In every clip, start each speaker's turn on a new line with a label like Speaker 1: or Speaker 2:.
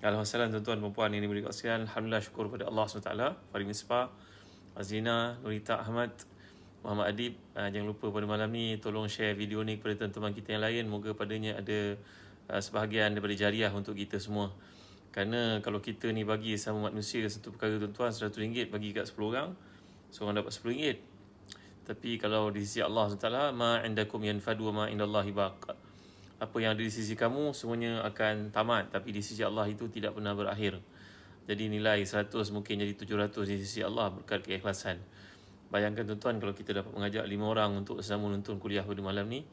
Speaker 1: Alhamdulillah tuan-tuan dan puan-puan ini boleh kasihan Alhamdulillah syukur kepada Allah SWT Farid Nispa, Azina, Nurita Ahmad Muhammad Adib ah, Jangan lupa pada malam ni tolong share video ni kepada teman-teman kita yang lain Moga padanya ada ah, sebahagian daripada jariah untuk kita semua Kerana kalau kita ni bagi sama manusia satu perkara tuan-tuan RM100 bagi kat 10 orang Seorang dapat RM10 tapi kalau di sisi Allah SWT, ma indakum yanfadu wa ma indallahi baqa apa yang ada di sisi kamu semuanya akan tamat tapi di sisi Allah itu tidak pernah berakhir. Jadi nilai 100 mungkin jadi 700 di sisi Allah berkat keikhlasan. Bayangkan tuan-tuan kalau kita dapat mengajak 5 orang untuk sama menonton kuliah pada malam ni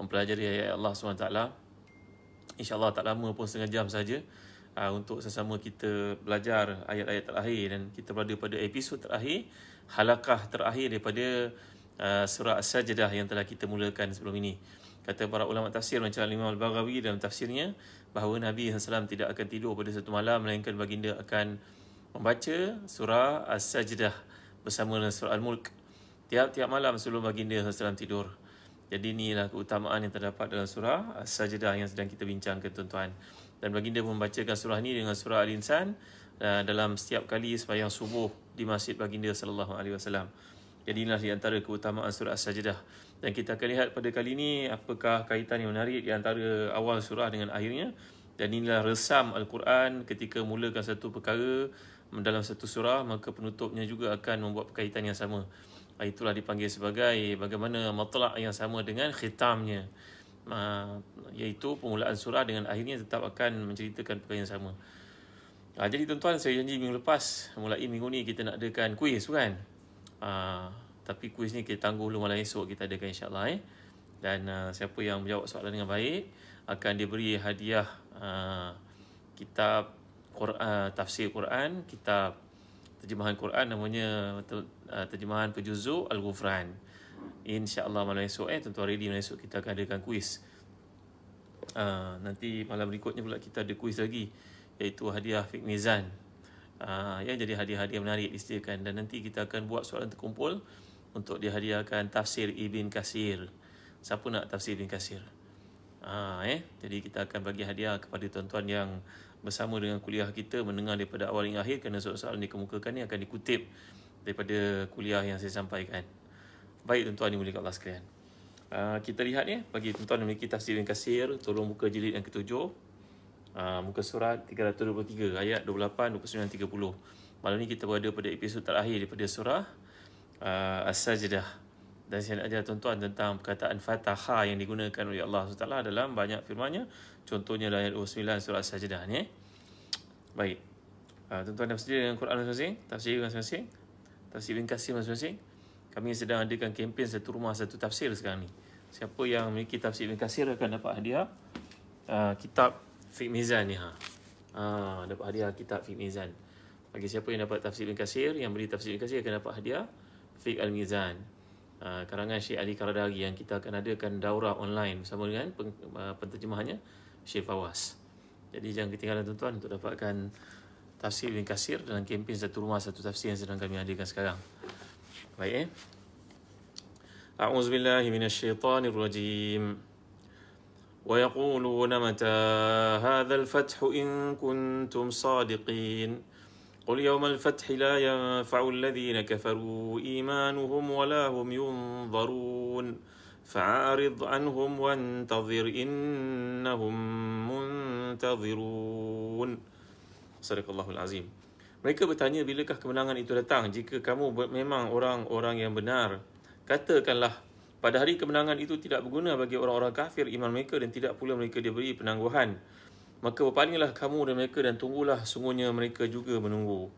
Speaker 1: mempelajari ayat-ayat Allah SWT insyaAllah tak lama pun setengah jam saja ah, untuk sesama kita belajar ayat-ayat terakhir dan kita berada pada episod terakhir halakah terakhir daripada uh, surah sajadah yang telah kita mulakan sebelum ini kata para ulama tafsir macam Imam Al-Baghawi dalam tafsirnya bahawa Nabi SAW tidak akan tidur pada satu malam melainkan baginda akan membaca surah As-Sajdah bersama dengan surah Al-Mulk tiap-tiap malam sebelum baginda SAW tidur jadi inilah keutamaan yang terdapat dalam surah As-Sajdah yang sedang kita bincangkan tuan-tuan dan baginda membacakan surah ini dengan surah Al-Insan uh, dalam setiap kali sembahyang subuh di masjid baginda sallallahu alaihi wasallam. Jadi inilah di antara keutamaan surah As-Sajdah. Dan kita akan lihat pada kali ini apakah kaitan yang menarik di antara awal surah dengan akhirnya. Dan inilah resam Al-Quran ketika mulakan satu perkara dalam satu surah, maka penutupnya juga akan membuat perkaitan yang sama. Ah, itulah dipanggil sebagai bagaimana matlaq yang sama dengan khitamnya. Ah, iaitu permulaan surah dengan akhirnya tetap akan menceritakan perkara yang sama. Ah, jadi tuan-tuan, saya janji minggu lepas, mulai minggu ni kita nak adakan kuis bukan? tapi kuis ni kita tangguh dulu malam esok kita adakan insyaAllah eh. Dan uh, siapa yang menjawab soalan dengan baik akan diberi hadiah uh, kitab Quran, uh, tafsir Quran, kitab terjemahan Quran namanya ter, uh, terjemahan Pejuzuk Al-Ghufran. InsyaAllah malam esok eh, tentu hari ini malam esok kita akan adakan kuis. Uh, nanti malam berikutnya pula kita ada kuis lagi iaitu hadiah Fiknizan. Uh, ya, jadi hadiah-hadiah menarik disediakan dan nanti kita akan buat soalan terkumpul untuk dihadiahkan tafsir Ibn Kasir. Siapa nak tafsir Ibn Kasir? Ha, eh? Jadi kita akan bagi hadiah kepada tuan-tuan yang bersama dengan kuliah kita mendengar daripada awal hingga akhir kerana soalan-soalan yang dikemukakan ini akan dikutip daripada kuliah yang saya sampaikan. Baik tuan-tuan yang mulia Allah sekalian. Uh, kita lihat ya, bagi tuan-tuan yang memiliki tafsir Ibn Kasir, tolong buka jilid yang ketujuh. Uh, muka surat 323 ayat 28, 29, 30. Malam ni kita berada pada episod terakhir daripada surah uh, As-Sajdah dan saya nak ajar tuan-tuan tentang perkataan fataha yang digunakan oleh Allah SWT dalam banyak firmanya, Contohnya ayat 29 surah Sajdah ni. Baik. Uh, tuan-tuan dah bersedia dengan Quran masing-masing? Tafsir masing-masing? Tafsir bin Qasim masing-masing? Kami sedang adakan kempen satu rumah satu tafsir sekarang ni. Siapa yang memiliki tafsir bin Qasim akan dapat hadiah uh, kitab Fiqh Mizan ni. Ha. Uh, dapat hadiah kitab Fiqh Mizan. Bagi siapa yang dapat tafsir bin Qasim, yang beri tafsir bin Qasim akan dapat hadiah Fiq Al-Mizan uh, Karangan Syekh Ali Karadagi Yang kita akan adakan daurah online Bersama dengan pen, uh, ah, penterjemahnya Syekh Fawaz Jadi jangan ketinggalan tuan-tuan Untuk dapatkan tafsir bin kasir Dalam kempen satu rumah satu tafsir Yang sedang kami adakan sekarang Baik eh أعوذ ويقولون متى هذا الفتح إن كنتم صادقين قل يوم الفتح لا ينفع الذين كفروا إيمانهم ولا هم ينظرون فعارض عنهم وانتظر إنهم منتظرون صدق الله العظيم Mereka bertanya bilakah kemenangan itu datang jika kamu memang orang-orang yang benar. Katakanlah, pada hari kemenangan itu tidak berguna bagi orang-orang kafir iman mereka dan tidak pula mereka diberi penangguhan. Maka berpalinglah kamu dan mereka dan tunggulah sungguhnya mereka juga menunggu.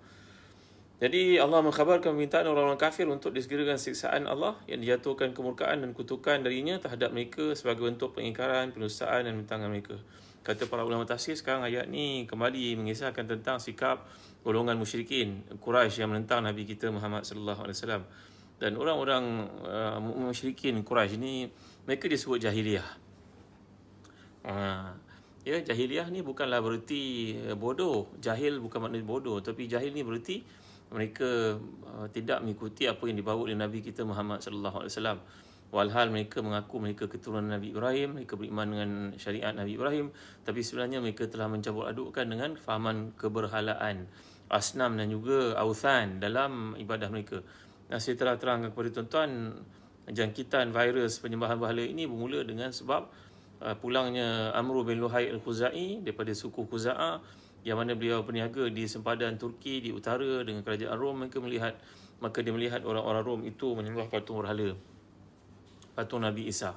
Speaker 1: Jadi Allah mengkhabarkan permintaan orang-orang kafir untuk disegerakan siksaan Allah yang dijatuhkan kemurkaan dan kutukan darinya terhadap mereka sebagai bentuk pengingkaran, penustaan dan bertanggung mereka. Kata para ulama tafsir sekarang ayat ni kembali mengisahkan tentang sikap golongan musyrikin Quraisy yang menentang Nabi kita Muhammad sallallahu alaihi wasallam. Dan orang-orang uh, musyrikin Quraisy ni mereka disebut jahiliyah. Ah ha. uh, Ya, jahiliah ni bukanlah bererti eh, bodoh. Jahil bukan maknanya bodoh. Tapi jahil ni bererti mereka uh, tidak mengikuti apa yang dibawa oleh Nabi kita Muhammad sallallahu alaihi wasallam. Walhal mereka mengaku mereka keturunan Nabi Ibrahim, mereka beriman dengan syariat Nabi Ibrahim, tapi sebenarnya mereka telah mencabut adukkan dengan fahaman keberhalaan asnam dan juga authan dalam ibadah mereka. Dan saya telah terangkan kepada tuan-tuan jangkitan virus penyembahan berhala ini bermula dengan sebab Ah, pulangnya Amru bin Luhai al-Khuzai daripada suku Khuza'a yang mana beliau berniaga di sempadan Turki di utara dengan kerajaan Rom mereka melihat maka dia melihat orang-orang Rom itu menyembah patung berhala patung Nabi Isa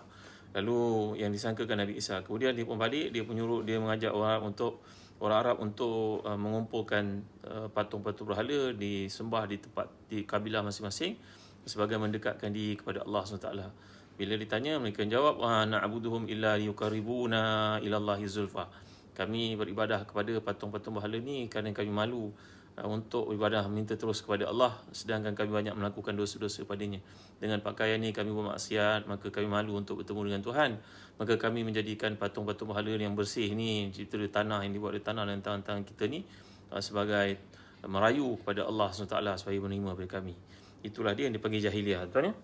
Speaker 1: lalu yang disangkakan Nabi Isa kemudian dia pun balik dia menyuruh dia mengajak orang untuk orang Arab untuk uh, mengumpulkan patung ah, patung-patung berhala disembah di tempat di kabilah masing-masing sebagai mendekatkan diri kepada Allah Subhanahu wa taala. Bila ditanya mereka jawab ah, na'buduhum illa yuqarribuna ila Allahi zulfa. Kami beribadah kepada patung-patung berhala ni kerana kami malu ah, untuk ibadah minta terus kepada Allah sedangkan kami banyak melakukan dosa-dosa padanya. Dengan pakaian ini kami bermaksiat maka kami malu untuk bertemu dengan Tuhan. Maka kami menjadikan patung-patung berhala yang bersih ni cipta di tanah yang dibuat di tanah dan tangan-tangan kita ni ah, sebagai merayu kepada Allah SWT supaya menerima daripada kami. Itulah dia yang dipanggil jahiliah. Tuan-tuan. Ya?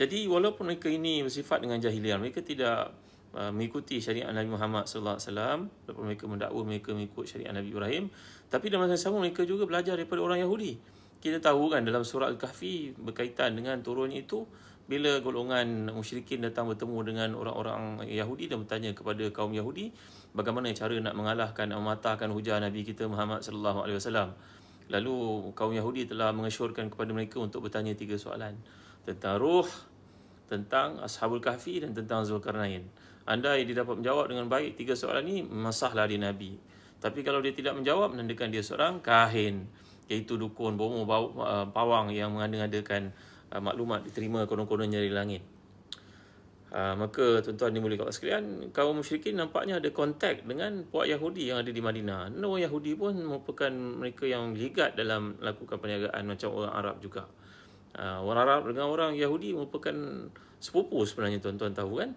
Speaker 1: Jadi walaupun mereka ini bersifat dengan jahiliah, mereka tidak uh, mengikuti syariat Nabi Muhammad sallallahu alaihi wasallam, walaupun mereka mendakwa mereka mengikut syariat Nabi Ibrahim, tapi dalam masa yang sama mereka juga belajar daripada orang Yahudi. Kita tahu kan dalam surah Al-Kahfi berkaitan dengan turunnya itu bila golongan musyrikin datang bertemu dengan orang-orang Yahudi dan bertanya kepada kaum Yahudi bagaimana cara nak mengalahkan atau mematahkan hujah Nabi kita Muhammad sallallahu alaihi wasallam. Lalu kaum Yahudi telah mengesyorkan kepada mereka untuk bertanya tiga soalan tentang ruh, tentang Ashabul Kahfi dan tentang Zulkarnain. Andai dia dapat menjawab dengan baik tiga soalan ini, masahlah di Nabi. Tapi kalau dia tidak menjawab, menandakan dia seorang kahin. Iaitu dukun, bomo, bau, uh, pawang yang mengadakan uh, eh, maklumat diterima konon-kononnya dari langit. Uh, maka tuan-tuan dimulai kat sekalian, kaum musyrikin nampaknya ada kontak dengan puak Yahudi yang ada di Madinah. Orang Yahudi pun merupakan mereka yang ligat dalam melakukan perniagaan macam orang Arab juga. Ha, orang Arab dengan orang Yahudi merupakan sepupu sebenarnya tuan-tuan tahu kan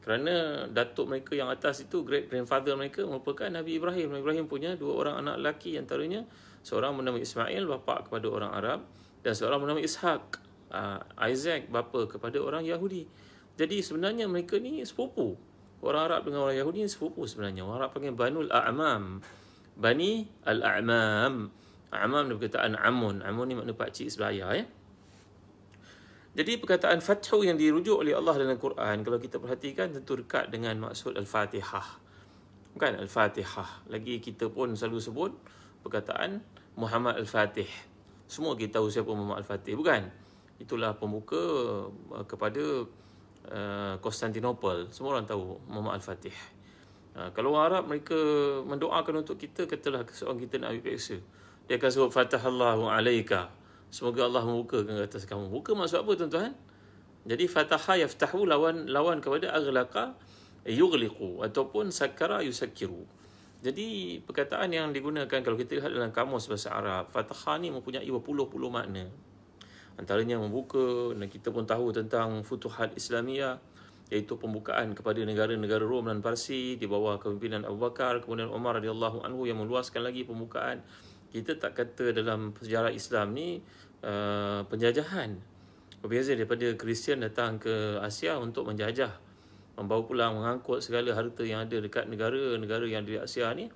Speaker 1: kerana datuk mereka yang atas itu great grandfather mereka merupakan Nabi Ibrahim Nabi Ibrahim punya dua orang anak lelaki antaranya seorang bernama Ismail bapa kepada orang Arab dan seorang bernama Ishak ha, Isaac bapa kepada orang Yahudi jadi sebenarnya mereka ni sepupu orang Arab dengan orang Yahudi ni sepupu sebenarnya orang Arab panggil Banul A'mam Bani Al-A'mam A'mam ni perkataan Amun Amun ni makna pakcik sebaya ya eh? Jadi perkataan fathu yang dirujuk oleh Allah dalam Quran kalau kita perhatikan tentu dekat dengan maksud al-Fatihah. Bukan al-Fatihah. Lagi kita pun selalu sebut perkataan Muhammad al-Fatih. Semua kita tahu siapa Muhammad al-Fatih, bukan? Itulah pembuka uh, kepada uh, Konstantinopel. Semua orang tahu Muhammad al-Fatih. Uh, kalau orang Arab mereka mendoakan untuk kita, katalah seorang kita nak ambil peksa. Dia akan sebut Fatahallahu alaika. Semoga Allah membuka ke atas kamu. Buka maksud apa tuan-tuan? Jadi fataha yaftahu lawan lawan kepada aghlaqa yughliqu ataupun sakara yusakiru. Jadi perkataan yang digunakan kalau kita lihat dalam kamus bahasa Arab, fataha ni mempunyai berpuluh-puluh makna. Antaranya membuka dan kita pun tahu tentang futuhat Islamiah iaitu pembukaan kepada negara-negara Rom dan Parsi di bawah kepimpinan Abu Bakar kemudian Umar radhiyallahu anhu yang meluaskan lagi pembukaan kita tak kata dalam sejarah Islam ni uh, penjajahan. Berbeza daripada Kristian datang ke Asia untuk menjajah. Membawa pulang, mengangkut segala harta yang ada dekat negara-negara yang di Asia ni.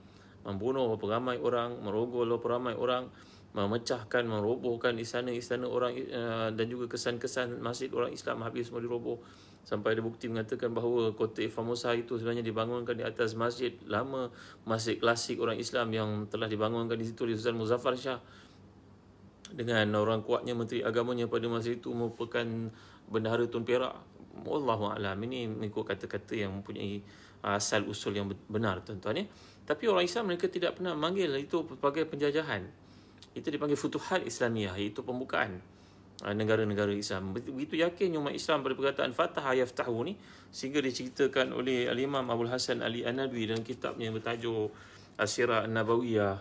Speaker 1: Membunuh beberapa ramai orang, merogol beberapa ramai orang memecahkan, merobohkan istana-istana orang uh, dan juga kesan-kesan masjid orang Islam habis semua diroboh. Sampai ada bukti mengatakan bahawa kota Famosa itu sebenarnya dibangunkan di atas masjid lama, masjid klasik orang Islam yang telah dibangunkan di situ oleh Sultan Muzaffar Shah. Dengan orang kuatnya menteri agamanya pada masa itu merupakan bendahara Tun Perak. Wallahu a'lam. Ini mengikut kata-kata yang mempunyai ah, asal usul yang benar tuan-tuan ya. Tapi orang Islam mereka tidak pernah manggil itu sebagai penjajahan itu dipanggil futuhat Islamiah. iaitu pembukaan ah, negara-negara Islam. Begitu yakin umat Islam pada perkataan Fatah Ayaftahu ni sehingga diceritakan oleh Al-Imam Abdul Hasan Ali Anadwi nadwi dalam kitabnya bertajuk Asyirah ah, An-Nabawiyah.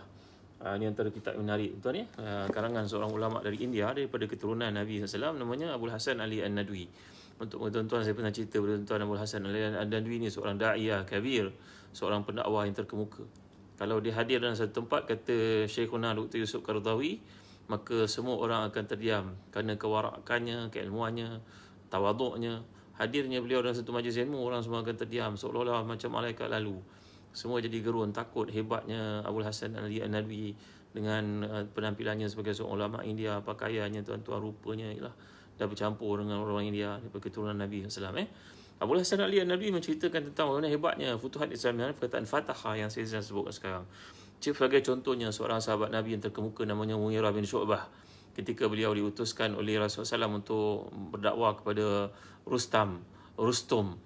Speaker 1: Uh, ah, ini antara kitab menarik tuan ya. Uh, karangan seorang ulama dari India daripada keturunan Nabi SAW namanya Abdul Hasan Ali Anadwi. Untuk tuan-tuan saya pernah cerita pada tuan Abdul Hasan Ali An-Nadwi ni seorang da'iyah kabir, seorang pendakwah yang terkemuka. Kalau dia hadir dalam satu tempat kata Syekhuna Dr. Yusuf Qardawi maka semua orang akan terdiam kerana kewarakannya, keilmuannya, tawaduknya, hadirnya beliau dalam satu majlis ilmu orang semua akan terdiam seolah-olah macam malaikat lalu. Semua jadi gerun takut hebatnya Abdul Hasan Ali Nabi dengan uh, penampilannya sebagai seorang ulama India, pakaiannya tuan-tuan rupanya ialah dah bercampur dengan orang India daripada keturunan Nabi sallallahu alaihi eh. Abu Hasan Ali Nabi menceritakan tentang bagaimana hebatnya futuhat Islam dan perkataan fataha yang saya sedang sebutkan sekarang. Cik sebagai contohnya seorang sahabat Nabi yang terkemuka namanya Muirah bin Syu'bah ketika beliau diutuskan oleh Rasulullah SAW untuk berdakwah kepada Rustam, Rustum.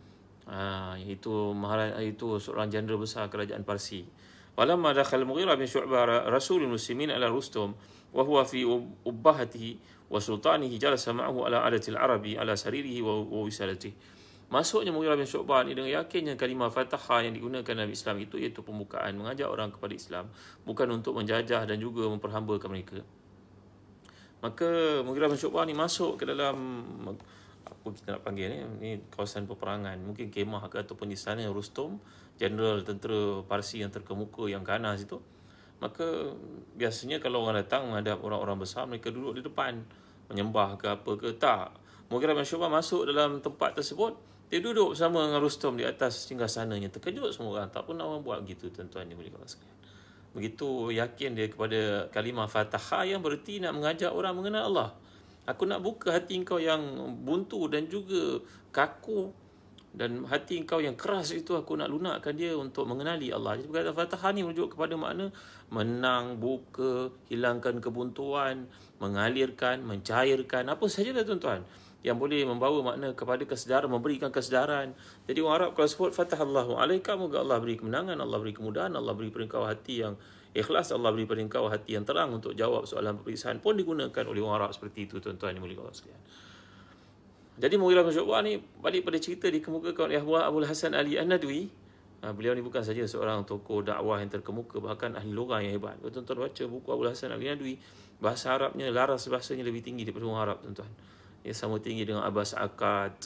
Speaker 1: Ah ha, itu maharaja itu seorang jenderal besar kerajaan Parsi. Walam dakhal Mughirah bin Syu'bah Rasul muslimin ala Rustum wa huwa fi ubbahati wa sultanihi jalasa ma'ahu ala adatil arabi ala saririhi wa wisalatihi. Masuknya Mughirah bin Syu'bah ni dengan yakinnya kalimah fatahah yang digunakan Nabi Islam itu iaitu pembukaan mengajak orang kepada Islam bukan untuk menjajah dan juga memperhambakan mereka. Maka Mughirah bin Syu'bah ni masuk ke dalam apa kita nak panggil ni, ni kawasan peperangan mungkin kemah ke ataupun di sana Rustum jeneral tentera Parsi yang terkemuka yang ganas itu maka biasanya kalau orang datang menghadap orang-orang besar mereka duduk di depan menyembah ke apa ke tak Mughirah bin Syu'bah masuk dalam tempat tersebut dia duduk bersama dengan Rustam di atas tinggal sananya. Terkejut semua orang. Tak pernah orang buat begitu tuan-tuan yang boleh sekalian. Begitu yakin dia kepada kalimah fatah yang berarti nak mengajak orang mengenal Allah. Aku nak buka hati engkau yang buntu dan juga kaku dan hati engkau yang keras itu aku nak lunakkan dia untuk mengenali Allah. Jadi perkataan fatah ni menunjuk kepada makna menang, buka, hilangkan kebuntuan, mengalirkan, mencairkan, apa sahaja tuan-tuan yang boleh membawa makna kepada kesedaran, memberikan kesedaran. Jadi orang Arab kalau sebut Fatah Allahu Alaika, moga Allah beri kemenangan, Allah beri kemudahan, Allah beri peringkau hati yang ikhlas, Allah beri peringkau hati yang terang untuk jawab soalan peperiksaan pun digunakan oleh orang Arab seperti itu tuan-tuan yang mulia Allah sekalian. Jadi Mughirah bin Syu'bah ni balik pada cerita dikemukakan oleh Ahwa Abdul Hasan Ali An-Nadwi. Ha, beliau ni bukan saja seorang tokoh dakwah yang terkemuka bahkan ahli lorang yang hebat. Kalau tuan-tuan baca buku Abdul Hasan Ali An-Nadwi, bahasa Arabnya laras bahasanya lebih tinggi daripada orang Arab tuan-tuan ya sama tinggi dengan Abbas Akad,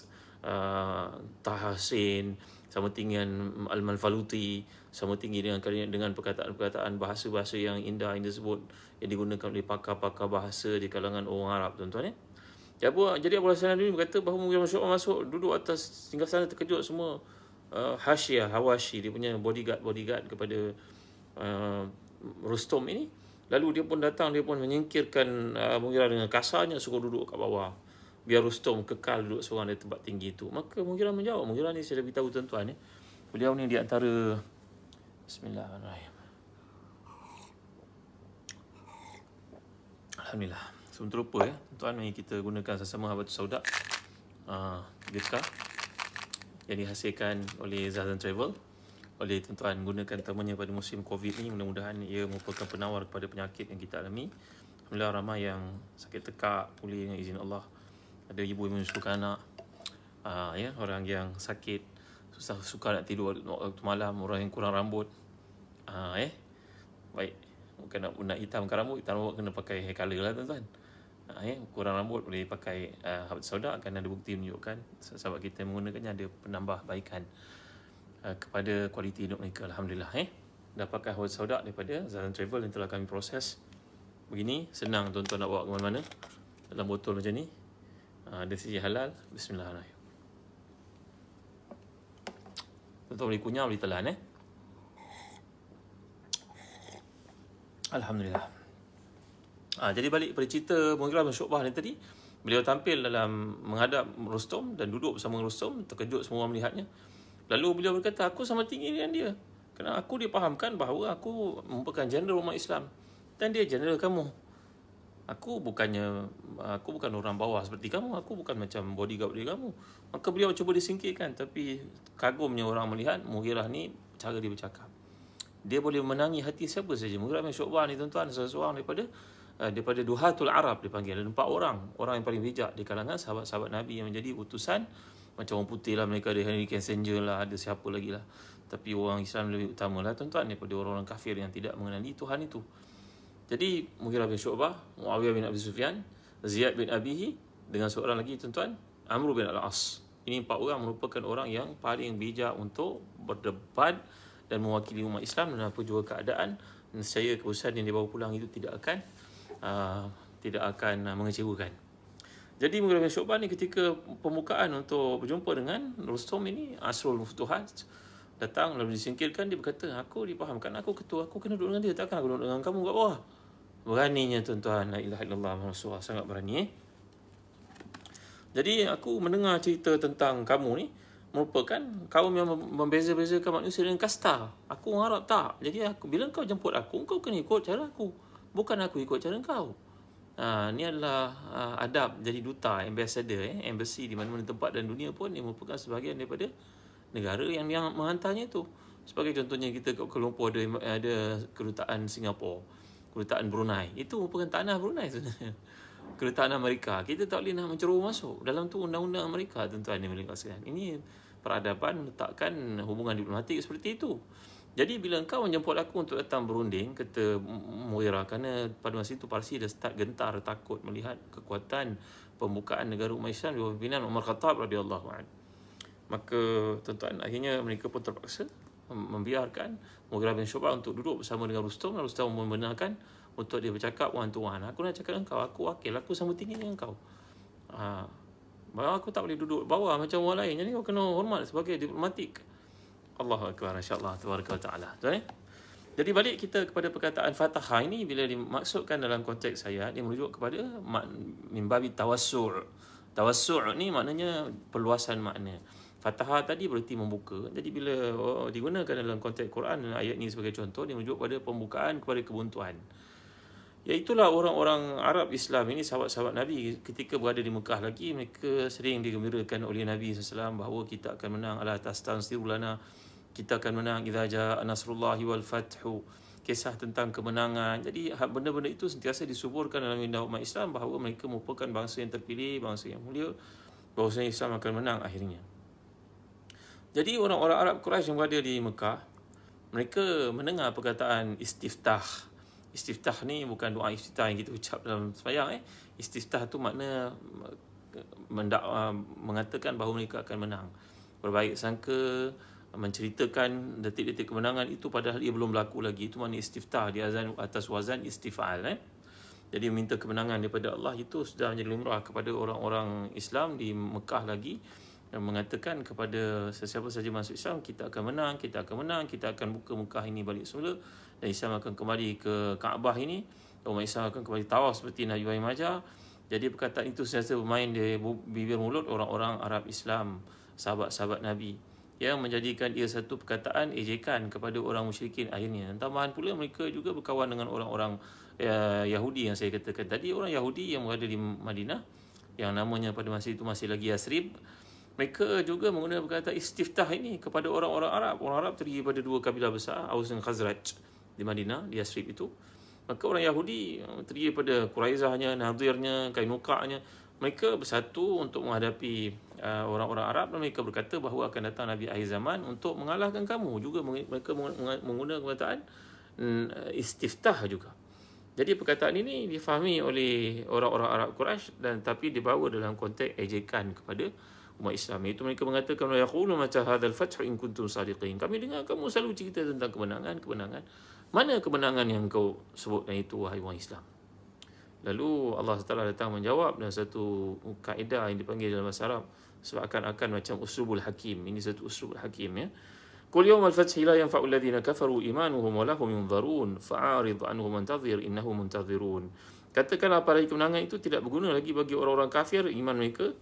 Speaker 1: uh, Tahasin, sama tinggi dengan Alman malfaluti sama tinggi dengan dengan perkataan-perkataan bahasa-bahasa yang indah yang disebut yang digunakan oleh pakar-pakar bahasa di kalangan orang Arab tuan-tuan ya. ya jadi Abu Hasan Al-Dini berkata bahawa Mugir Masyarakat masuk duduk atas tinggal sana terkejut semua uh, Hashiyah, Hawashi, dia punya bodyguard-bodyguard kepada uh, Rustum ini. Lalu dia pun datang, dia pun menyingkirkan uh, Mugir dengan kasarnya suruh duduk kat bawah biar Rustam kekal duduk seorang di tempat tinggi itu. Maka Mugira menjawab, Mugira ni saya dah beritahu tuan-tuan ya. Beliau ni di antara Bismillahirrahmanirrahim. Alhamdulillah. Sebelum terlupa ya, tuan-tuan mari kita gunakan sesama abad saudak. Ah, uh, Gekar yang dihasilkan oleh Zazan Travel oleh tuan-tuan gunakan termanya pada musim COVID ini mudah-mudahan ia merupakan penawar kepada penyakit yang kita alami Alhamdulillah ramai yang sakit tekak pulih dengan izin Allah ada ibu yang menyusukan anak uh, ya orang yang sakit susah suka nak tidur waktu malam orang yang kurang rambut uh, eh baik bukan nak hitam hitamkan rambut hitam rambut kena pakai hair color lah tuan-tuan uh, eh? kurang rambut boleh pakai uh, habat soda akan ada bukti menunjukkan sahabat kita menggunakannya ada penambahbaikan uh, kepada kualiti hidup mereka Alhamdulillah eh dapatkan habat soda daripada Zalan Travel yang telah kami proses begini senang tuan-tuan nak bawa ke mana-mana dalam botol macam ni Ah, dari sisi halal bismillahirrahmanirrahim tuan-tuan boleh kunyah boleh telan eh Alhamdulillah ha, jadi balik pada cerita Mungkirah bin Syukbah ni tadi beliau tampil dalam menghadap Rustum dan duduk bersama Rustum terkejut semua melihatnya lalu beliau berkata aku sama tinggi dengan dia kerana aku dia fahamkan bahawa aku merupakan jenderal umat Islam dan dia jenderal kamu Aku bukannya aku bukan orang bawah seperti kamu, aku bukan macam bodyguard dia kamu. Maka beliau cuba disingkirkan tapi kagumnya orang melihat Mughirah ni cara dia bercakap. Dia boleh menangi hati siapa saja. Mughirah bin Syu'bah ni tuan-tuan seseorang daripada eh, daripada Duhatul Arab dipanggil ada empat orang orang yang paling bijak di kalangan sahabat-sahabat Nabi yang menjadi utusan macam orang putih lah mereka ada Henry Kissinger lah ada siapa lagi lah tapi orang Islam lebih utama lah tuan-tuan daripada orang-orang kafir yang tidak mengenali Tuhan itu jadi Mughirah bin Syu'bah, Muawiyah bin Abi Sufyan, Ziyad bin Abihi dengan seorang lagi tuan-tuan, Amr bin Al-As. Ini empat orang merupakan orang yang paling bijak untuk berdebat dan mewakili umat Islam dan apa juga keadaan saya kebesaran yang dibawa pulang itu tidak akan uh, tidak akan uh, mengecewakan. Jadi Mughirah bin Syu'bah ni ketika pembukaan untuk berjumpa dengan Rustam ini Asrul Futuhat Datang lalu disingkirkan dia berkata aku dipahamkan aku ketua aku kena duduk dengan dia takkan aku duduk dengan kamu kat bawah. Beraninya tuan-tuan la ilaha illallah Rasulullah sangat berani. Eh? Jadi aku mendengar cerita tentang kamu ni merupakan kaum yang membeza-bezakan manusia dengan kasta. Aku harap tak. Jadi aku bila kau jemput aku kau kena ikut cara aku. Bukan aku ikut cara kau. Ha, ni adalah ha, adab jadi duta, ambassador, eh, embassy di mana-mana tempat dan dunia pun ini merupakan sebahagian daripada negara yang yang menghantarnya tu. Sebagai contohnya kita kat Kuala Lumpur ada ada kedutaan Singapura, kedutaan Brunei. Itu merupakan tanah Brunei tu, Kedutaan Amerika. Kita tak boleh nak menceroboh masuk dalam tu undang-undang Amerika tuan-tuan dan hadirin Ini peradaban letakkan hubungan diplomatik seperti itu. Jadi bila engkau menjemput aku untuk datang berunding kata Muira kerana pada masa itu Parsi dah start gentar takut melihat kekuatan pembukaan negara Umar Islam di pimpinan Umar Khattab radhiyallahu anhu maka tuan-tuan akhirnya mereka pun terpaksa membiarkan Mughirah bin Syubah untuk duduk bersama dengan Rustam dan Rustam membenarkan untuk dia bercakap one to one aku nak cakap dengan kau aku wakil aku sama tinggi dengan kau ha. aku tak boleh duduk bawah macam orang lain jadi kau kena hormat sebagai diplomatik Allah Akbar insyaAllah tuan eh? jadi balik kita kepada perkataan fatahah ini bila dimaksudkan dalam konteks saya dia merujuk kepada mimbabi tawassu' tawassu' ni maknanya perluasan makna Fathah tadi bererti membuka. Jadi bila oh, digunakan dalam konteks Quran dan ayat ini sebagai contoh, dia menunjuk pada pembukaan kepada kebuntuan. Iaitulah ya, orang-orang Arab Islam ini, sahabat-sahabat Nabi, ketika berada di Mekah lagi, mereka sering digembirakan oleh Nabi SAW bahawa kita akan menang. Alah tastan sirulana, kita akan menang. Iza ja'a nasrullahi wal fathu. Kisah tentang kemenangan. Jadi ha, benda-benda itu sentiasa disuburkan dalam indah umat Islam bahawa mereka merupakan bangsa yang terpilih, bangsa yang mulia. Bahawa Islam akan menang akhirnya. Jadi orang-orang Arab Quraisy yang berada di Mekah, mereka mendengar perkataan istiftah. Istiftah ni bukan doa istiftah yang kita ucap dalam sembahyang eh. Istiftah tu makna mendakwa ah, mengatakan bahawa mereka akan menang. Berbaik sangka menceritakan detik-detik kemenangan itu padahal ia belum berlaku lagi. Itu makna istiftah di azan atas wazan istifal eh. Jadi minta kemenangan daripada Allah itu sudah menjadi lumrah kepada orang-orang Islam di Mekah lagi yang mengatakan kepada sesiapa sahaja masuk Islam kita akan menang kita akan menang kita akan buka muka ini balik semula dan Islam akan kembali ke Kaabah ini umat Islam akan kembali tawaf seperti Nabi Ibrahim ajar jadi perkataan itu saya sentiasa bermain di bibir mulut orang-orang Arab Islam sahabat-sahabat Nabi yang menjadikan ia satu perkataan ejekan kepada orang musyrikin akhirnya dan tambahan pula mereka juga berkawan dengan orang-orang ya, Yahudi yang saya katakan tadi orang Yahudi yang berada di Madinah yang namanya pada masa itu masih lagi Yasrib mereka juga menggunakan perkataan istiftah ini kepada orang-orang Arab. Orang Arab terdiri pada dua kabilah besar, Aus dan Khazraj di Madinah, di Yasrib itu. Maka orang Yahudi eh, terdiri pada Quraizahnya, Nadirnya, Kainuka'nya. Mereka bersatu untuk menghadapi eh, orang-orang Arab dan mereka berkata bahawa akan datang Nabi akhir zaman untuk mengalahkan kamu. Juga mereka menggunakan perkataan mm, istiftah juga. Jadi perkataan ini difahami oleh orang-orang Arab Quraisy dan tapi dibawa dalam konteks ejekan kepada umat Islam itu mereka mengatakan ya qulu ma hadzal fath in kuntum sadiqin kami dengar kamu selalu cerita tentang kemenangan kemenangan mana kemenangan yang kau sebutkan itu wahai orang Islam lalu Allah Taala datang menjawab dengan satu kaedah yang dipanggil dalam bahasa Arab sebab akan-akan macam usubul hakim ini satu usubul hakim ya Qul yawma al-fath la yanfa'u alladhina kafaru imanuhum wa lahum yunzarun fa'arid anhum muntazir innahum muntazirun katakanlah pada kemenangan itu tidak berguna lagi bagi orang-orang kafir iman mereka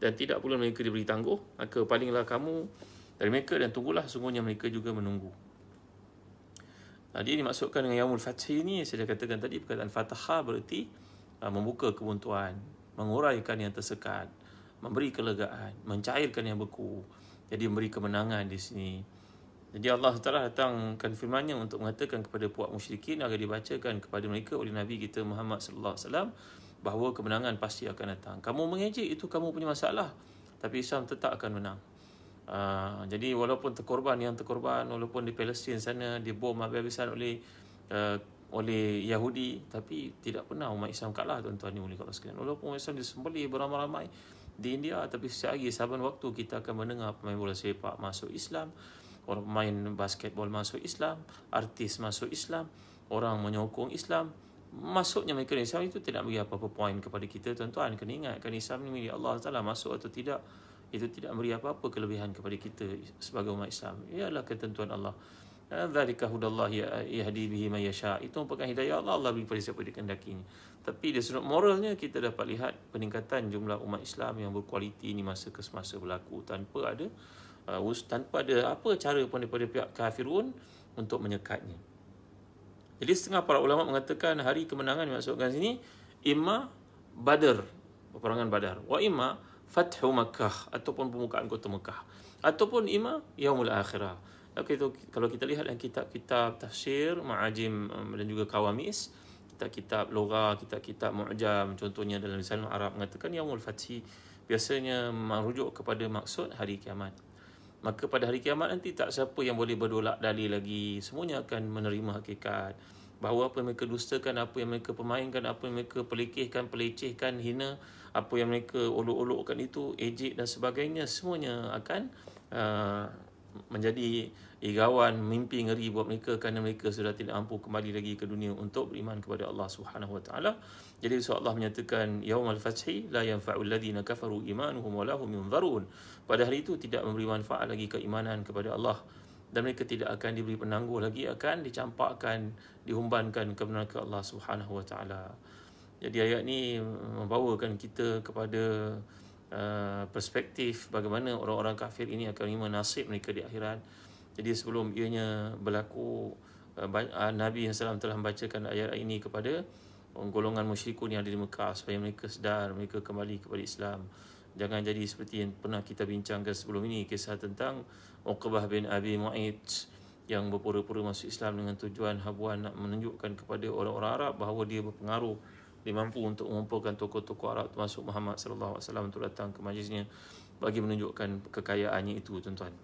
Speaker 1: dan tidak pula mereka diberi tangguh maka palinglah kamu dari mereka dan tunggulah semuanya mereka juga menunggu jadi dimaksudkan dengan yaumul fath ini saya dah katakan tadi perkataan fataha bermerti ah, membuka kebuntuan menguraikan yang tersekat memberi kelegaan mencairkan yang beku jadi memberi kemenangan di sini jadi Allah Taala datangkan firman-Nya untuk mengatakan kepada puak musyrikin agar dibacakan kepada mereka oleh Nabi kita Muhammad sallallahu alaihi wasallam bahawa kemenangan pasti akan datang. Kamu mengejek itu kamu punya masalah. Tapi Islam tetap akan menang. Uh, jadi walaupun terkorban yang terkorban, walaupun di Palestin sana bom habis-habisan oleh uh, oleh Yahudi, tapi tidak pernah umat Islam kalah tuan-tuan ni mulia sekalian. Walaupun umat Islam disembelih beramai-ramai di India, tapi setiap hari saban waktu kita akan mendengar pemain bola sepak masuk Islam, orang main basketbol masuk Islam, artis masuk Islam, orang menyokong Islam, masuknya mereka ke Islam itu tidak beri apa-apa poin kepada kita tuan-tuan kena ingatkan Islam ini milik Allah Taala masuk atau tidak itu tidak beri apa-apa kelebihan kepada kita sebagai umat Islam ialah ketentuan Allah Zalika eh, hudallah yahdi bihi man yasha. Itu merupakan hidayah Allah Allah bagi pada siapa dikehendakinya. Tapi dari sudut moralnya kita dapat lihat peningkatan jumlah umat Islam yang berkualiti ini masa ke semasa berlaku tanpa ada uh, tanpa ada apa cara pun daripada pihak kafirun untuk menyekatnya. Jadi setengah para ulama mengatakan hari kemenangan dimaksudkan sini imma Badr, perangan Badar, wa imma Fathu Makkah ataupun pembukaan kota Makkah ataupun imma Yaumul Akhirah. Okay, itu, kalau kita lihat dalam kitab-kitab tafsir, ma'ajim um, dan juga kawamis, kitab-kitab loga, kitab-kitab mu'jam, contohnya dalam misalnya Arab mengatakan Yaumul Fatih biasanya merujuk kepada maksud hari kiamat maka pada hari kiamat nanti tak siapa yang boleh berdolak dali lagi semuanya akan menerima hakikat bahawa apa yang mereka dustakan apa yang mereka pemainkan, apa yang mereka pelikihkan pelecehkan hina apa yang mereka olok-olokkan itu ejek dan sebagainya semuanya akan uh, menjadi igawan mimpi ngeri buat mereka kerana mereka sudah tidak mampu kembali lagi ke dunia untuk beriman kepada Allah Subhanahu wa taala jadi Rasulullah Allah menyatakan yaumul fathi la yang alladhina kafaru imanuhum wa lahum yunzarun pada hari itu tidak memberi manfaat lagi keimanan kepada Allah dan mereka tidak akan diberi penangguh lagi akan dicampakkan dihumbankan ke neraka Allah Subhanahu wa taala jadi ayat ni membawakan kita kepada uh, perspektif bagaimana orang-orang kafir ini akan menerima nasib mereka di akhirat. Jadi sebelum ianya berlaku eh, ah, Nabi yang SAW telah membacakan ayat ini kepada golongan musyrikun yang ada di Mekah supaya mereka sedar, mereka kembali kepada Islam. Jangan jadi seperti yang pernah kita bincangkan sebelum ini kisah tentang Uqbah bin Abi Mu'id yang berpura-pura masuk Islam dengan tujuan habuan nak menunjukkan kepada orang-orang Arab bahawa dia berpengaruh dia mampu untuk mengumpulkan tokoh-tokoh Arab termasuk Muhammad SAW untuk datang ke majlisnya bagi menunjukkan kekayaannya itu tuan-tuan.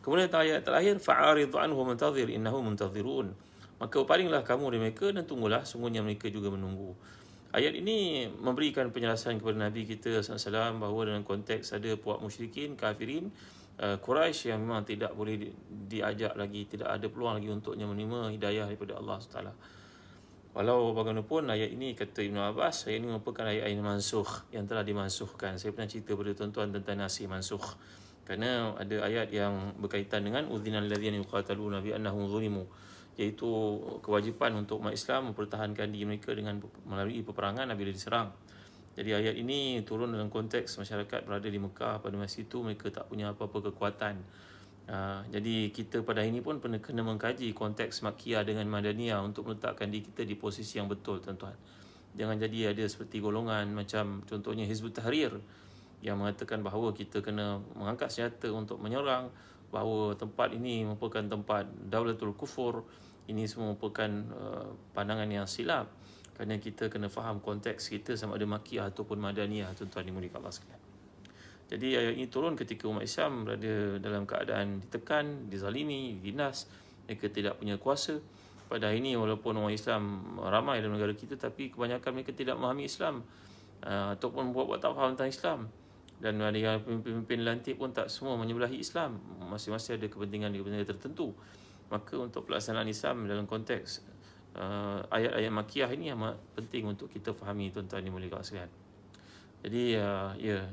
Speaker 1: Kemudian ayat terakhir fa'aridu anhu muntazir innahu muntazirun. Maka palinglah kamu dari mereka dan tunggulah sungguhnya mereka juga menunggu. Ayat ini memberikan penjelasan kepada Nabi kita SAW bahawa dalam konteks ada puak musyrikin, kafirin, eh, Quraisy yang memang tidak boleh diajak lagi, tidak ada peluang lagi untuknya menerima hidayah daripada Allah SWT. Walau bagaimanapun ayat ini kata Ibn Abbas, ayat ini merupakan ayat-ayat mansuh yang telah dimansuhkan. Saya pernah cerita kepada tuan-tuan tentang nasi mansuh. Kerana ada ayat yang berkaitan dengan uzinan alladhina yuqataluna bi annahum zulimu iaitu kewajipan untuk umat Islam mempertahankan diri mereka dengan melalui peperangan apabila diserang. Jadi ayat ini turun dalam konteks masyarakat berada di Mekah pada masa itu mereka tak punya apa-apa kekuatan. Ah, jadi kita pada ini pun pernah kena mengkaji konteks Makia dengan Madania untuk meletakkan diri kita di posisi yang betul tuan-tuan. Jangan jadi ada seperti golongan macam contohnya Hizbut Tahrir yang mengatakan bahawa kita kena mengangkat senjata untuk menyerang bahawa tempat ini merupakan tempat daulatul kufur ini semua merupakan uh, pandangan yang silap kerana kita kena faham konteks kita sama ada makiyah ataupun madaniyah tuan-tuan di mulia Allah sekalian jadi ayat ini turun ketika umat Islam berada dalam keadaan ditekan, dizalimi, dinas, mereka tidak punya kuasa. Pada hari ini walaupun umat Islam ramai dalam negara kita tapi kebanyakan mereka tidak memahami Islam uh, ataupun buat-buat tak faham tentang Islam dan walaupun yang pemimpin lantik pun tak semua menyebelahi Islam masih-masih ada kepentingan-kepentingan tertentu maka untuk pelaksanaan Islam dalam konteks uh, ayat-ayat makiyah ini amat penting untuk kita fahami tuan-tuan ini boleh kawasan jadi uh, ya yeah.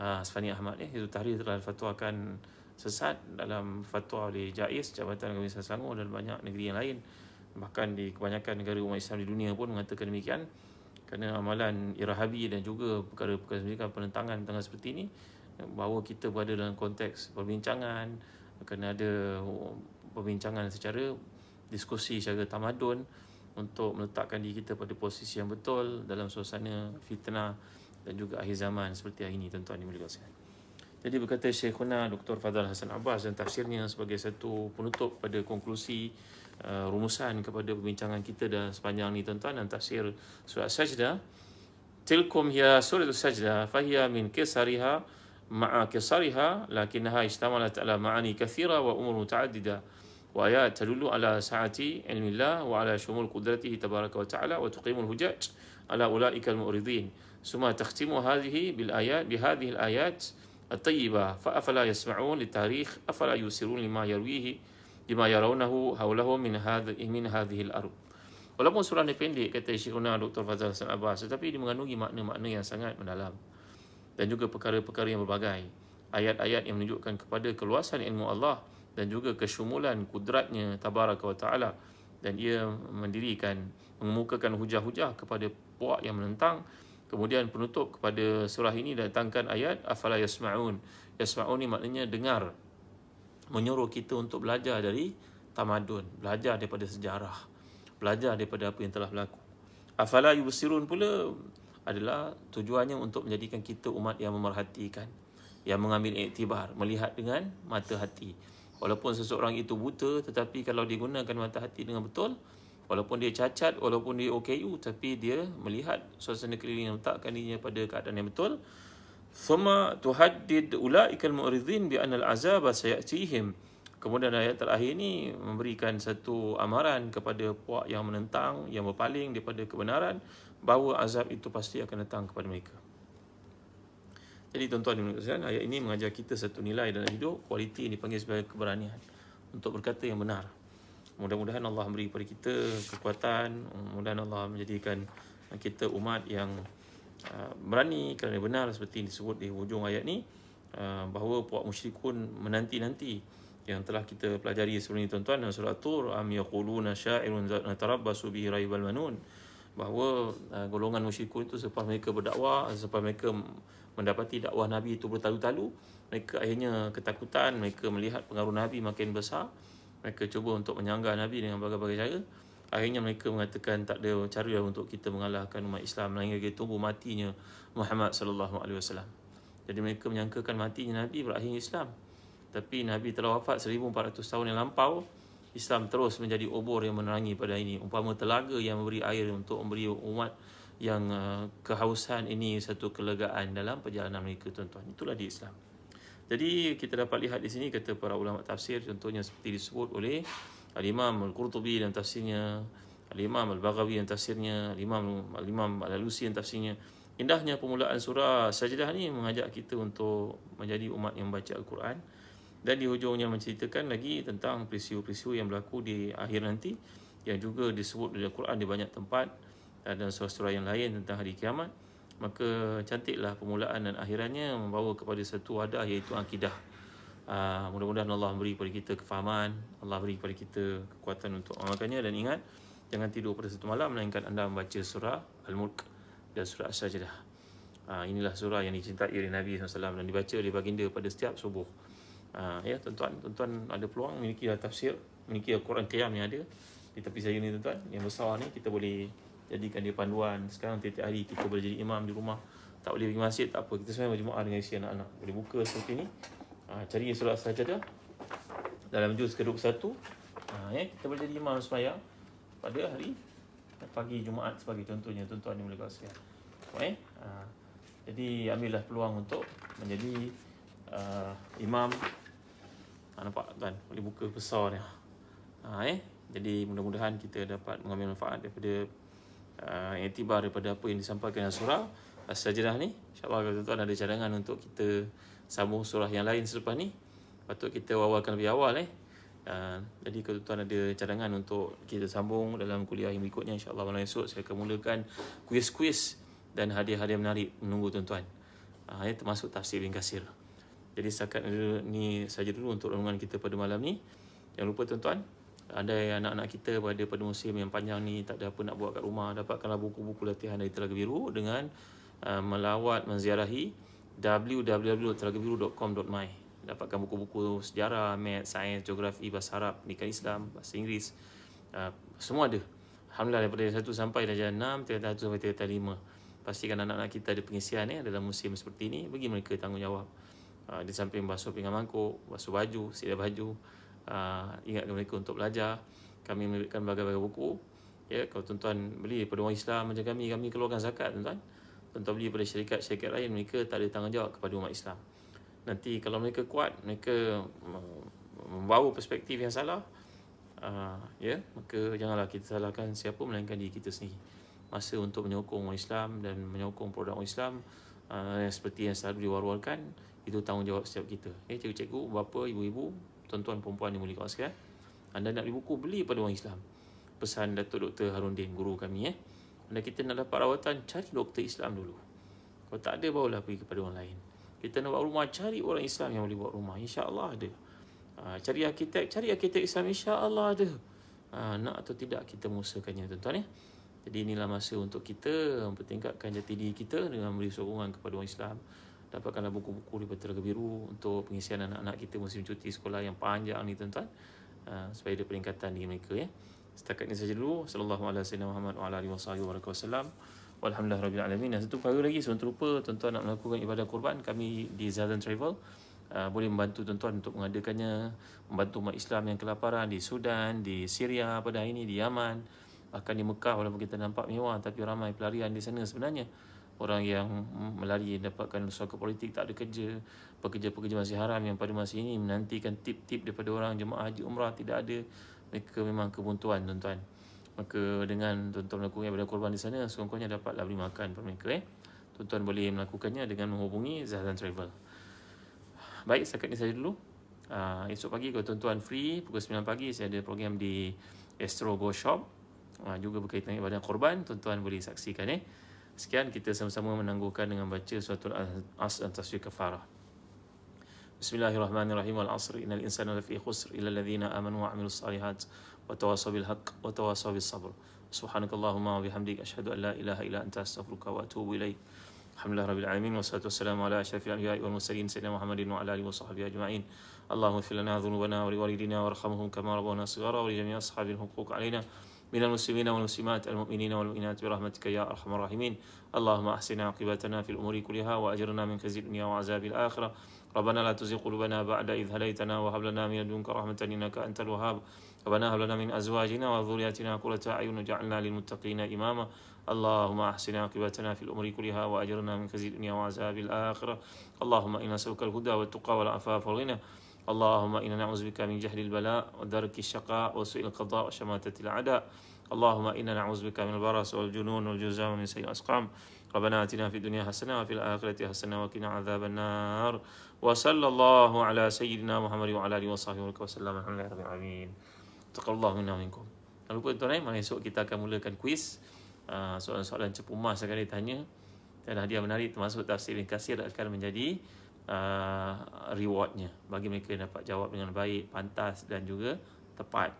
Speaker 1: uh, Asfani Ahmad ni itu tahrir telah fatwakan sesat dalam fatwa oleh Jais Jabatan Agama Selangor dan banyak negeri yang lain bahkan di kebanyakan negara umat Islam di dunia pun mengatakan demikian kerana amalan irahabi dan juga perkara-perkara sembilan penentangan tengah seperti ini bahawa kita berada dalam konteks perbincangan kerana ada perbincangan secara diskusi secara tamadun untuk meletakkan diri kita pada posisi yang betul dalam suasana fitnah dan juga akhir zaman seperti hari ini tuan-tuan dimuliakan. Jadi berkata Syekhuna Dr. Fadal Hasan Abbas dan tafsirnya sebagai satu penutup pada konklusi uh, rumusan kepada perbincangan kita dah sepanjang ni tuan-tuan dan tafsir surat sajdah tilkum hiya suratul sajdah fahiya min kisariha ma'a kisariha lakinnaha istamalat ala ma'ani kathira wa umur muta'addida wa ayat tadullu ala sa'ati ilmillah wa ala syumul qudratihi tabaraka wa ta'ala wa tuqimul hujaj ala ula'ikal mu'ridin summa takhtimu hadhihi bil ayat bihadhihi al ayat at-tayyibah fa afala yasma'un li tarikh afala yusirun lima yarwihi lima yarawnahu hawlahu min hadhi min hadhihi al-ard walaupun surah ni pendek kata Syekhuna Dr. Fazal Hasan Abbas tetapi dia mengandungi makna-makna yang sangat mendalam dan juga perkara-perkara yang berbagai ayat-ayat yang menunjukkan kepada keluasan ilmu Allah dan juga kesyumulan kudratnya tabaraka wa taala dan ia mendirikan mengemukakan hujah-hujah kepada puak yang menentang kemudian penutup kepada surah ini datangkan ayat afala yasmaun yasmaun ni maknanya dengar menyuruh kita untuk belajar dari tamadun, belajar daripada sejarah, belajar daripada apa yang telah berlaku. Afala yubsirun pula adalah tujuannya untuk menjadikan kita umat yang memerhatikan, yang mengambil iktibar, melihat dengan mata hati. Walaupun seseorang itu buta, tetapi kalau digunakan mata hati dengan betul, walaupun dia cacat, walaupun dia OKU, tapi dia melihat suasana keliling yang letakkan dirinya pada keadaan yang betul, thumma tuhaddid ulaika al-mu'ridin bi anna al-'azab sayatihim kemudian ayat terakhir ini memberikan satu amaran kepada puak yang menentang yang berpaling daripada kebenaran bahawa azab itu pasti akan datang kepada mereka jadi tuan-tuan dan puan ayat ini mengajar kita satu nilai dalam hidup kualiti ini dipanggil sebagai keberanian untuk berkata yang benar mudah-mudahan Allah beri kepada kita kekuatan mudah-mudahan Allah menjadikan kita umat yang Uh, berani kerana benar seperti yang disebut di hujung ayat ni uh, bahawa puak musyrikun menanti-nanti yang telah kita pelajari sebelum ini tuan-tuan dalam surah Tur am yaquluna sya'irun natarabbasu bihi raibal manun bahawa uh, golongan musyrikun itu selepas mereka berdakwah selepas mereka mendapati dakwah nabi itu bertalu-talu mereka akhirnya ketakutan mereka melihat pengaruh nabi makin besar mereka cuba untuk menyanggah nabi dengan berbagai-bagai cara akhirnya mereka mengatakan tak ada cara untuk kita mengalahkan umat Islam lain lagi tunggu matinya Muhammad sallallahu alaihi wasallam. Jadi mereka menyangkakan matinya Nabi berakhir Islam. Tapi Nabi telah wafat 1400 tahun yang lampau. Islam terus menjadi obor yang menerangi pada ini. Umpama telaga yang memberi air untuk memberi umat yang uh, kehausan ini satu kelegaan dalam perjalanan mereka tuan-tuan. Itulah di Islam. Jadi kita dapat lihat di sini kata para ulama tafsir contohnya seperti disebut oleh Al-Imam Al-Qurtubi dan tafsirnya Al-Imam Al-Baghawi dan tafsirnya Al-Imam, Al-Imam Al-Alusi dan tafsirnya Indahnya permulaan surah sajadah ni mengajak kita untuk menjadi umat yang baca Al-Quran dan di hujungnya menceritakan lagi tentang peristiwa-peristiwa yang berlaku di akhir nanti yang juga disebut dalam Al-Quran di banyak tempat eh, dan surah-surah yang lain tentang hari kiamat maka cantiklah permulaan dan akhirannya membawa kepada satu wadah iaitu akidah Ah, mudah-mudahan Allah beri kepada kita kefahaman, Allah beri kepada kita kekuatan untuk amalkannya dan ingat jangan tidur pada satu malam melainkan anda membaca surah Al-Mulk dan surah As-Sajdah. Ah, inilah surah yang dicintai oleh Nabi SAW dan dibaca oleh baginda pada setiap subuh. Ah, ya tuan-tuan, tuan-tuan ada peluang memiliki tafsir, memiliki Al-Quran Qiyam yang ada di tepi saya ni tuan-tuan, yang besar ni kita boleh jadikan dia panduan. Sekarang tiap-tiap hari kita boleh jadi imam di rumah. Tak boleh pergi masjid, tak apa. Kita semua berjumpa dengan isteri anak-anak. Boleh buka seperti ini ha, cari surat dia dalam juz ke-21 ha, eh, kita boleh jadi imam semayang pada hari pagi Jumaat sebagai contohnya tuan-tuan yang boleh kawasan eh? ha, jadi ambillah peluang untuk menjadi uh, imam ha, nampak tuan boleh buka besar ni ha, eh? jadi mudah-mudahan kita dapat mengambil manfaat daripada uh, yang tiba daripada apa yang disampaikan dalam surah sajadah ni insyaAllah tuan-tuan ada cadangan untuk kita sambung surah yang lain selepas ni patut kita wawalkan lebih awal eh Uh, jadi kalau tuan ada cadangan untuk kita sambung dalam kuliah yang berikutnya insyaAllah malam esok saya akan mulakan kuis-kuis dan hadiah-hadiah menarik menunggu tuan-tuan uh, termasuk tafsir bin kasir jadi setakat ni saja dulu untuk renungan kita pada malam ni jangan lupa tuan-tuan ada anak-anak kita pada pada musim yang panjang ni tak ada apa nak buat kat rumah dapatkanlah buku-buku latihan dari Telaga Biru dengan uh, melawat menziarahi www.telagabiru.com.my Dapatkan buku-buku sejarah, math, sains, geografi, bahasa Arab, pendidikan Islam, bahasa Inggeris uh, Semua ada Alhamdulillah daripada satu sampai dari enam, tiga satu sampai tiga lima Pastikan anak-anak kita ada pengisian eh, dalam musim seperti ini Bagi mereka tanggungjawab uh, Di samping basuh pinggan mangkuk, basuh baju, sila baju uh, Ingatkan mereka untuk belajar Kami memberikan berbagai-bagai buku Ya, kalau tuan-tuan beli daripada orang Islam macam kami, kami keluarkan zakat tuan-tuan tuan-tuan beli daripada syarikat-syarikat lain mereka tak ada tanggungjawab kepada umat Islam nanti kalau mereka kuat mereka membawa perspektif yang salah uh, ya yeah, maka janganlah kita salahkan siapa melainkan diri kita sendiri masa untuk menyokong umat Islam dan menyokong produk umat Islam uh, seperti yang selalu diwar-warkan itu tanggungjawab setiap kita ya okay, eh, cikgu-cikgu bapa ibu-ibu tuan-tuan perempuan yang mulia sekalian anda nak beli buku beli pada orang Islam pesan Datuk Dr. Harundin guru kami eh ya. Bila kita nak dapat rawatan, cari doktor Islam dulu. Kalau tak ada, barulah pergi kepada orang lain. Kita nak buat rumah, cari orang Islam yang boleh buat rumah. InsyaAllah ada. Ha, cari arkitek, cari arkitek Islam. InsyaAllah ada. Ha, nak atau tidak, kita mengusahakannya tuan-tuan ya. Jadi inilah masa untuk kita mempertingkatkan jati diri kita dengan memberi sokongan kepada orang Islam. Dapatkanlah buku-buku di Petra Biru untuk pengisian anak-anak kita musim cuti sekolah yang panjang ni tuan-tuan. Ha, supaya ada peningkatan di mereka ya setakat ini saja dulu sallallahu alaihi wasallam Muhammad wa alihi wasallam walhamdulillah rabbil alamin satu perkara lagi sebelum terlupa tuan-tuan nak melakukan ibadah kurban kami di Zazan Travel uh, boleh membantu tuan-tuan untuk mengadakannya membantu umat Islam yang kelaparan di Sudan, di Syria pada hari ini di Yaman, bahkan di Mekah walaupun kita nampak mewah tapi ramai pelarian di sana sebenarnya. Orang yang melari dapatkan suaka politik tak ada kerja, pekerja-pekerja masih haram yang pada masa ini menantikan tip-tip daripada orang jemaah haji umrah tidak ada mereka memang kebuntuan tuan-tuan maka dengan tuan-tuan melakukan ibadah korban di sana sekurang-kurangnya dapatlah beri makan kepada mereka eh tuan-tuan boleh melakukannya dengan menghubungi Zahzan Travel baik setakat ini saja dulu uh, esok pagi kalau tuan-tuan free pukul 9 pagi saya ada program di Astro Go Shop uh, juga berkaitan dengan ibadah korban tuan-tuan boleh saksikan eh Sekian kita sama-sama menangguhkan dengan baca suatu as-taswi kafarah. بسم الله الرحمن الرحيم والعصر إن الإنسان لفي خسر إلا الذين آمنوا وعملوا الصالحات وتواصوا بالحق وتواصوا بالصبر سبحانك اللهم وبحمدك أشهد أن لا إله إلا أنت أستغفرك وأتوب إليك الحمد لله رب العالمين والصلاة والسلام على أشرف الأنبياء والمرسلين سيدنا محمد وعلى آله وصحبه أجمعين اللهم اغفر لنا ذنوبنا ولوالدينا وارحمهم كما ربونا صغارا ولجميع أصحاب الحقوق علينا من المسلمين والمسلمات المؤمنين والمؤمنات برحمتك يا أرحم الراحمين اللهم أحسن عاقبتنا في الأمور كلها وأجرنا من خزي الدنيا وعذاب الآخرة ربنا لا تزغ قلوبنا بعد إذ هديتنا وهب لنا من لدنك رحمة إنك أنت الوهاب ربنا هب لنا من أزواجنا وذرياتنا قرة أعين وجعلنا للمتقين إماما اللهم أحسن عاقبتنا في الأمور كلها وأجرنا من خزي الدنيا وعذاب الآخرة اللهم إنا نسألك الهدى والتقى والعفاف والغنى اللهم إنا نعوذ بك من جهل البلاء ودرك الشقاء وسوء القضاء وشماتة الأعداء اللهم إنا نعوذ بك من البرص والجنون والجزام من سيء الأسقام ربنا آتنا في الدنيا حسنة وفي الآخرة حسنة وقنا عذاب النار وصلى الله على سيدنا محمد وعلى آله وصحبه وسلم الحمد لله رب العالمين تقبل الله منا ومنكم Lalu pun tuan-tuan, malam esok kita akan mulakan kuis Soalan-soalan cepumas akan ditanya Dan hadiah menarik termasuk tafsir bin Kasir akan menjadi uh, uh, rewardnya bagi mereka yang dapat jawab dengan baik, pantas dan juga tepat.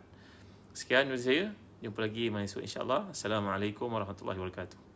Speaker 1: Sekian dari saya. Jumpa lagi malam esok insya-Allah. Assalamualaikum warahmatullahi wabarakatuh.